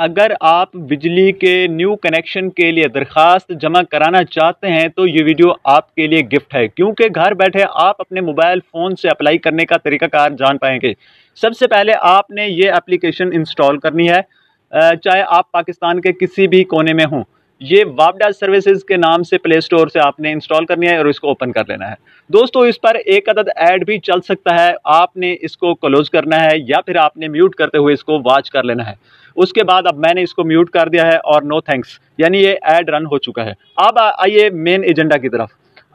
अगर आप बिजली के न्यू कनेक्शन के लिए दरख्वास्त जमा कराना चाहते हैं तो ये वीडियो आपके लिए गिफ्ट है क्योंकि घर बैठे आप अपने मोबाइल फ़ोन से अप्लाई करने का तरीकाकार जान पाएंगे सबसे पहले आपने ये एप्लीकेशन इंस्टॉल करनी है चाहे आप पाकिस्तान के किसी भी कोने में हों ये वापडा सर्विसेज के नाम से प्ले स्टोर से आपने इंस्टॉल करनी है और इसको ओपन कर लेना है दोस्तों इस पर एक अदद ऐड भी चल सकता है आपने इसको क्लोज करना है या फिर आपने म्यूट करते हुए इसको वॉच कर लेना है उसके बाद अब मैंने इसको म्यूट कर दिया है और नो थैंक्स यानी ये ऐड रन हो चुका है अब आइए मेन एजेंडा की तरफ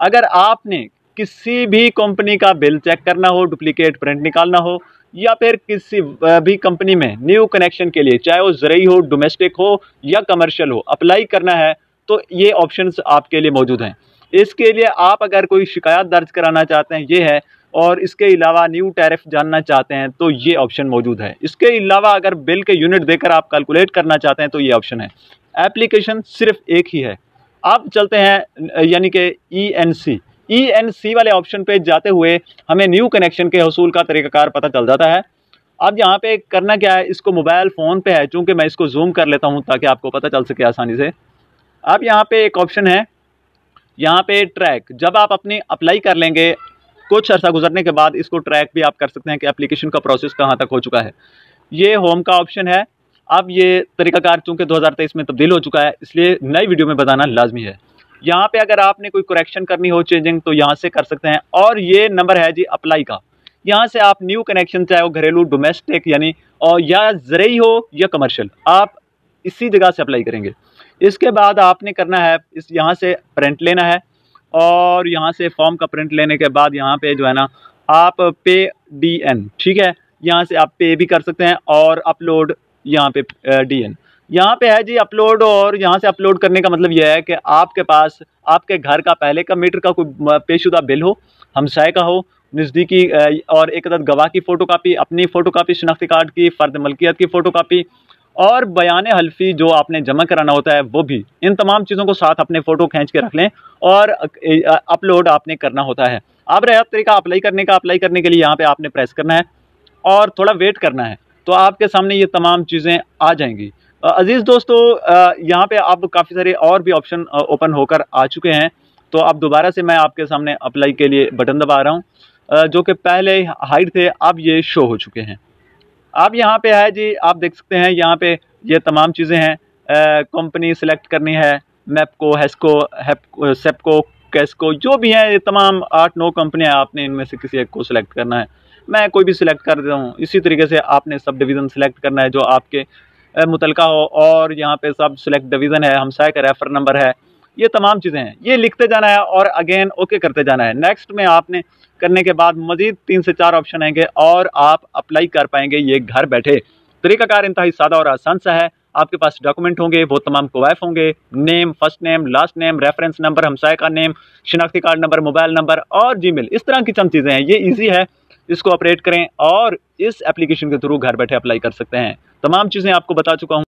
अगर आपने किसी भी कंपनी का बिल चेक करना हो डुप्लीकेट प्रिंट निकालना हो या फिर किसी भी कंपनी में न्यू कनेक्शन के लिए चाहे वो जरिए हो डोमेस्टिक हो या कमर्शियल हो अप्लाई करना है तो ये ऑप्शंस आपके लिए मौजूद हैं इसके लिए आप अगर कोई शिकायत दर्ज कराना चाहते हैं ये है और इसके अलावा न्यू टैरिफ जानना चाहते हैं तो ये ऑप्शन मौजूद है इसके अलावा अगर बिल के यूनिट देकर आप कैलकुलेट करना चाहते हैं तो ये ऑप्शन है एप्लीकेशन सिर्फ एक ही है आप चलते हैं यानी कि E N C E N C वाले ऑप्शन पे जाते हुए हमें न्यू कनेक्शन के हसूल का तरीक़ाकार पता चल जाता है अब यहाँ पे करना क्या है इसको मोबाइल फ़ोन पे है चूँकि मैं इसको जूम कर लेता हूँ ताकि आपको पता चल सके आसानी से अब यहाँ पे एक ऑप्शन है यहाँ पे ट्रैक जब आप अपनी अप्लाई कर लेंगे कुछ अर्सा गुजरने के बाद इसको ट्रैक भी आप कर सकते हैं कि अप्लीकेशन का प्रोसेस कहाँ तक हो चुका है ये होम का ऑप्शन है अब ये तरीकाकार चूँकि दो में तब्दील हो चुका है इसलिए नई वीडियो में बताना लाजमी है यहाँ पे अगर आपने कोई करेक्शन करनी हो चेंजिंग तो यहाँ से कर सकते हैं और ये नंबर है जी अप्लाई का यहाँ से आप न्यू कनेक्शन चाहे वो घरेलू डोमेस्टिक यानी और या जरिए हो या कमर्शियल आप इसी जगह से अप्लाई करेंगे इसके बाद आपने करना है इस यहाँ से प्रिंट लेना है और यहाँ से फॉर्म का प्रिंट लेने के बाद यहाँ पे जो है ना आप पे डी एन ठीक है यहाँ से आप पे भी कर सकते हैं और अपलोड यहाँ पे डी एन यहाँ पे है जी अपलोड और यहाँ से अपलोड करने का मतलब यह है कि आपके पास आपके घर का पहले का मीटर का कोई पेशुदा बिल हो हमसाय का हो नज़दीकी और एक अदद गवाह की फ़ोटो कापी अपनी फ़ोटो कापी शनाख्ती कार्ड की फ़र्द मलकियत की फ़ोटो कापी और बयान हल्फी जो आपने जमा कराना होता है वो भी इन तमाम चीज़ों को साथ अपने फ़ोटो खींच के रख लें और अपलोड आपने करना होता है अब रहा तरीका अप्लाई करने का अप्लाई करने के लिए यहाँ पर आपने प्रेस करना है और थोड़ा वेट करना है तो आपके सामने ये तमाम चीज़ें आ जाएंगी अजीज़ दोस्तों यहाँ पे आप काफ़ी सारे और भी ऑप्शन ओपन होकर आ चुके हैं तो अब दोबारा से मैं आपके सामने अप्लाई के लिए बटन दबा रहा हूँ जो कि पहले हाइड थे अब ये शो हो चुके हैं अब यहाँ पे है जी आप देख सकते हैं यहाँ पे ये तमाम चीज़ें हैं कंपनी सेलेक्ट करनी है मैपको हैस्को सेपको कैसको जो भी हैं ये तमाम आठ नौ कंपनियाँ आपने इनमें से किसी एक को सिलेक्ट करना है मैं कोई भी सिलेक्ट कर देता हूँ इसी तरीके से आपने सब डिवीज़न सिलेक्ट करना है जो आपके मुतलका हो और यहाँ पे सब सिलेक्ट डिवीज़न है हमसाय का रेफर नंबर है ये तमाम चीज़ें हैं ये लिखते जाना है और अगेन ओके करते जाना है नेक्स्ट में आपने करने के बाद मज़ीद तीन से चार ऑप्शन आएंगे और आप अप्लाई कर पाएंगे ये घर बैठे तरीकाकार इंतहाई सादा और आसान सा है आपके पास डॉक्यूमेंट होंगे वो तमाम कोवैफ होंगे name first name last name reference number हमसाय का नेम शिनाख्ती कार्ड नंबर मोबाइल नंबर और जी इस तरह की चंद चीज़ें हैं ये ईजी है इसको ऑपरेट करें और इस एप्लीकेशन के थ्रू घर बैठे अप्लाई कर सकते हैं तमाम चीज़ें आपको बता चुका हूँ